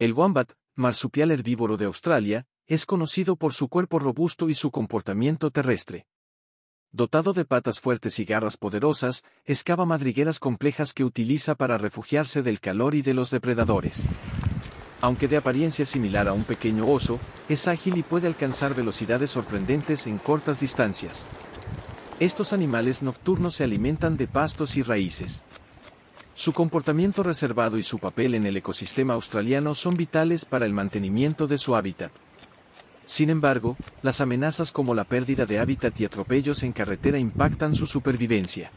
El wombat, marsupial herbívoro de Australia, es conocido por su cuerpo robusto y su comportamiento terrestre. Dotado de patas fuertes y garras poderosas, excava madrigueras complejas que utiliza para refugiarse del calor y de los depredadores. Aunque de apariencia similar a un pequeño oso, es ágil y puede alcanzar velocidades sorprendentes en cortas distancias. Estos animales nocturnos se alimentan de pastos y raíces. Su comportamiento reservado y su papel en el ecosistema australiano son vitales para el mantenimiento de su hábitat. Sin embargo, las amenazas como la pérdida de hábitat y atropellos en carretera impactan su supervivencia.